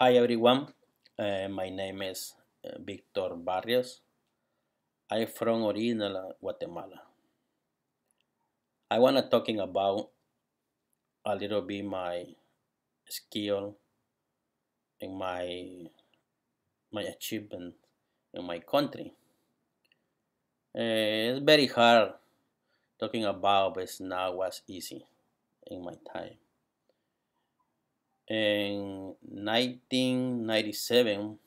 Hi everyone, uh, my name is uh, Victor Barrios. I'm from original uh, Guatemala. I wanna talking about a little bit my skill and my my achievement in my country. Uh, it's very hard talking about, but not was easy in my time. And 1997,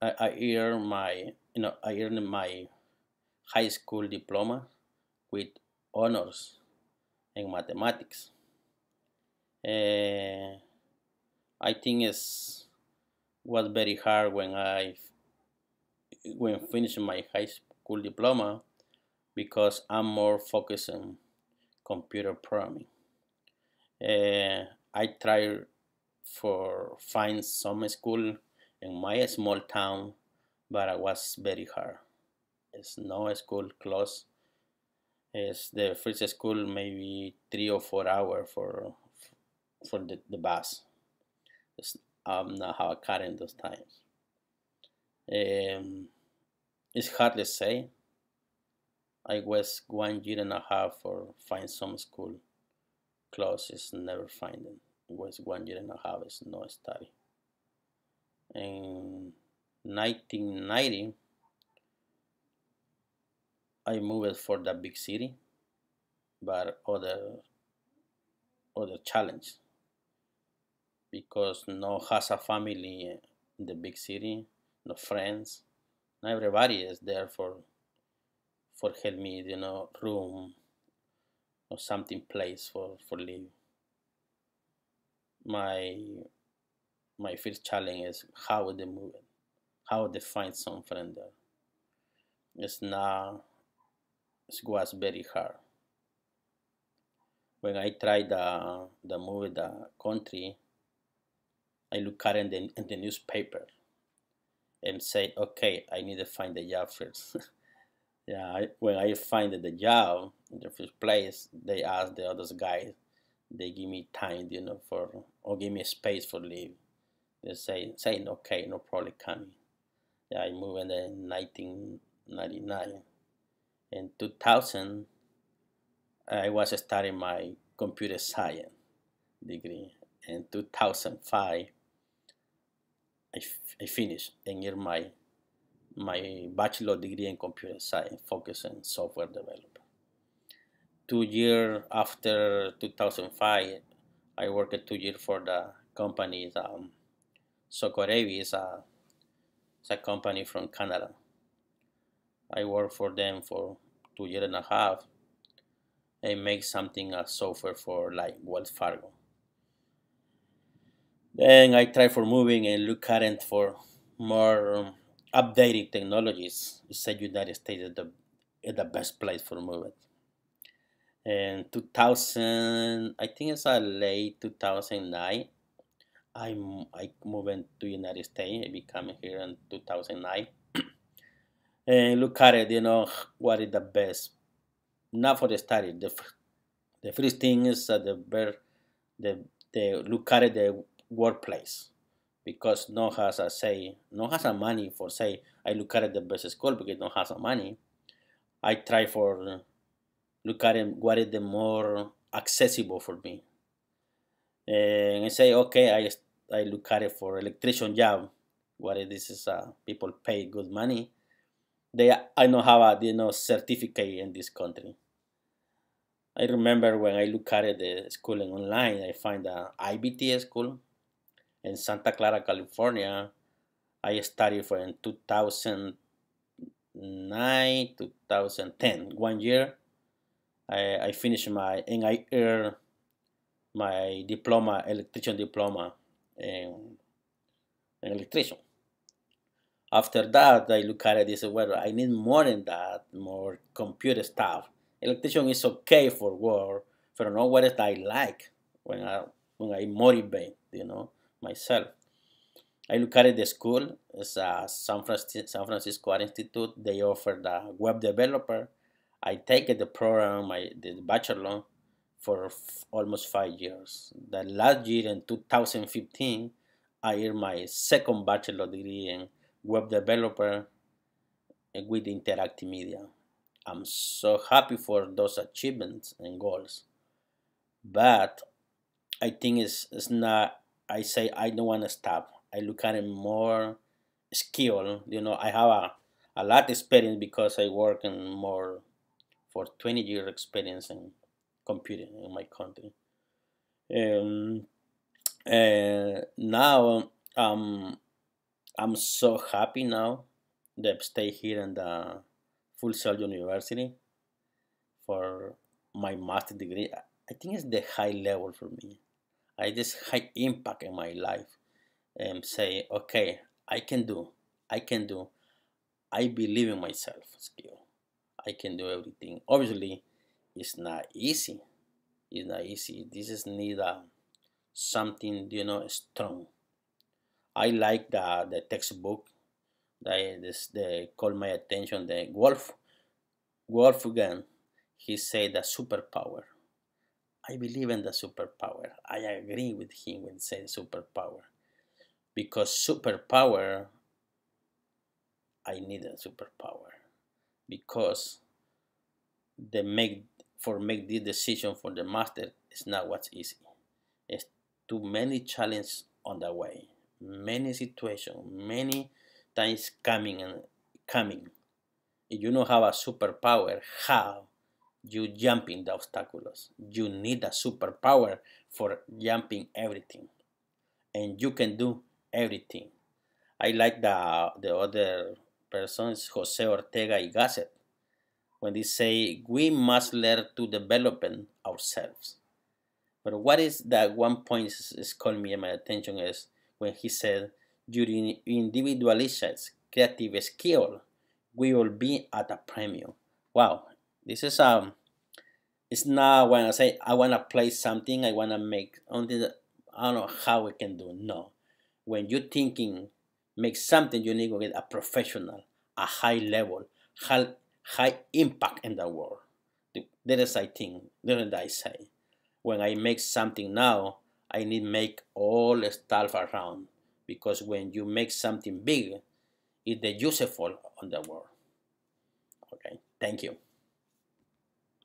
I, I earned my you know I earned my high school diploma with honors in mathematics. Uh, I think it was very hard when I when finishing my high school diploma because I'm more focused on computer programming. Uh, I tried for find some school in my small town, but it was very hard. It's no school close. It's the first school maybe three or four hour for for the, the bus. It's um, not how I cut in those times. Um, it's hard to say. I was one year and a half for find some school. Close is never finding was one year and a half no study. In 1990, I moved for the big city, but other other challenge because no has a family in the big city, no friends, not everybody is there for for help me, you know, room or something place for for live my my first challenge is how they move it, how they find some friend there. It's now it was very hard. When I tried the the move the country, I look at in, in the newspaper and say, okay, I need to find the job first. yeah, I, when I find the job in the first place, they ask the other guys they give me time, you know, for or give me space for leave. They say saying okay, no problem coming. Yeah, I moved in 1999. In 2000, I was studying my computer science degree. In 2005, I, I finished and earned my my bachelor degree in computer science, focused on software development two years after 2005, I worked two years for the company um, Socorevi is a, it's a company from Canada. I worked for them for two years and a half. They make something a software for like Wells Fargo. Then I try for moving and look current for more um, updated technologies. said United States is the, is the best place for moving in 2000 i think it's a late 2009 i i moved to united states i became here in 2009 and eh, look at it you know what is the best not for the study the, the first thing is uh, the the the look at it, the workplace because no has a say no has a money for say i look at it, the best school because no has a money i try for look at what is the more accessible for me. Eh, and I say, okay, I, I look at it for electrician job, what this is uh, people pay good money. They, I don't have a you know, certificate in this country. I remember when I look at it, the schooling online, I find an IBT school in Santa Clara, California. I studied for in 2009, 2010, one year. I, I finished my NIR, my diploma, electrician diploma in, in electrician. After that, I look at it and say, well, I need more than that, more computer stuff. Electrician is okay for work, but not what I like when I, when I motivate, you know, myself. I look at it, the school, it's a San Francisco, San Francisco Art Institute. They offer the web developer, I take the program, my the bachelor, for almost five years. The last year in 2015, I earned my second bachelor degree in web developer eh, with interactive media. I'm so happy for those achievements and goals. But I think it's, it's not, I say I don't want to stop. I look at it more skill. You know, I have a, a lot of experience because I work in more for 20 year experience in computing in my country. Um, uh, now um, I'm so happy now that I stay here in the Full Sail University for my master degree. I think it's the high level for me. I just high impact in my life and say, okay, I can do, I can do. I believe in myself skill. I can do everything. Obviously, it's not easy. It's not easy. This is need a, um, something you know strong. I like the the textbook. They this they call my attention. The Wolf Wolfgang, he said the superpower. I believe in the superpower. I agree with him when saying superpower, because superpower. I need a superpower because the make for make this decision for the master is not what's easy. It's too many challenges on the way, many situations, many times coming and coming. If you don't have a superpower, how you jump in the obstacles? You need a superpower for jumping everything, and you can do everything. I like the the other person is Jose Ortega y Gasset when they say we must learn to develop ourselves. But what is that one point is, calling me my attention is when he said, your individualized creative skill we will be at a premium. Wow, this is um, it's not when I say I wanna play something, I wanna make something. I don't know how we can do. No, when you're thinking make something unique with a professional, a high level, high, high impact in the world. That is I think, that is I say. When I make something now, I need make all the stuff around because when you make something big, it's useful on the world. Okay, thank you.